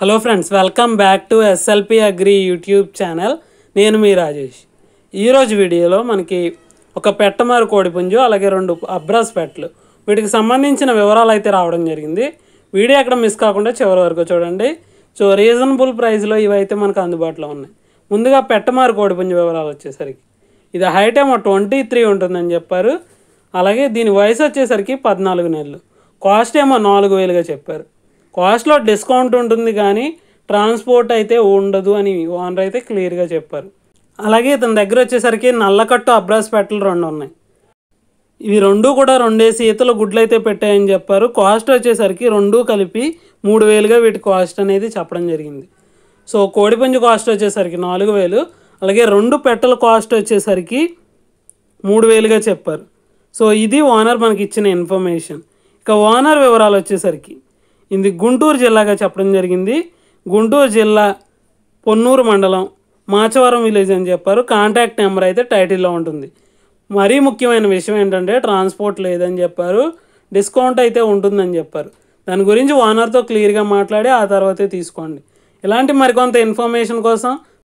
hello friends welcome back to SLP agri YouTube channel నేను మీ రాజేష్ ఈరోజు వీడియోలో మనకి ఒక పెట్టమారు కోడిపుంజు అలాగే రెండు అబ్రాస్ పెట్టలు వీటికి సంబంధించిన వివరాలు అయితే రావడం జరిగింది వీడియో ఎక్కడ మిస్ కాకుండా చివరి వరకు చూడండి సో రీజనబుల్ ప్రైస్లో ఇవైతే మనకు అందుబాటులో ఉన్నాయి ముందుగా పెట్టమారు కోడిపుంజు వివరాలు వచ్చేసరికి ఇది హైట్ ఏమో ట్వంటీ త్రీ ఉంటుందని చెప్పారు అలాగే దీని వయసు వచ్చేసరికి పద్నాలుగు నెలలు కాస్ట్ ఏమో నాలుగు వేలుగా చెప్పారు కాస్ట్లో డిస్కౌంట్ ఉంటుంది కానీ ట్రాన్స్పోర్ట్ అయితే ఉండదు అని ఓనర్ అయితే క్లియర్గా చెప్పారు అలాగే ఇతని దగ్గర వచ్చేసరికి నల్లకట్టు అబ్రాస్ పెట్టలు రెండు ఉన్నాయి ఇవి రెండు కూడా రెండేసి ఈతలు గుడ్లు అయితే పెట్టాయని చెప్పారు కాస్ట్ వచ్చేసరికి రెండు కలిపి మూడు వేలుగా వీటి కాస్ట్ అనేది చెప్పడం జరిగింది సో కోడిపంజు కాస్ట్ వచ్చేసరికి నాలుగు వేలు అలాగే రెండు పెట్టల కాస్ట్ వచ్చేసరికి మూడు వేలుగా చెప్పారు సో ఇది ఓనర్ మనకి ఇచ్చిన ఇన్ఫర్మేషన్ ఇక ఓనర్ వివరాలు వచ్చేసరికి ఇది గుంటూరు జిల్లాగా చెప్పడం జరిగింది గుంటూరు జిల్లా పొన్నూరు మండలం మాచవరం విలేజ్ అని చెప్పారు కాంటాక్ట్ నెంబర్ అయితే టైటిల్లో ఉంటుంది మరీ ముఖ్యమైన విషయం ఏంటంటే ట్రాన్స్పోర్ట్ లేదని చెప్పారు డిస్కౌంట్ అయితే ఉంటుందని చెప్పారు దాని గురించి ఓనర్తో క్లియర్గా మాట్లాడి ఆ తర్వాతే తీసుకోండి ఇలాంటి మరికొంత ఇన్ఫర్మేషన్ కోసం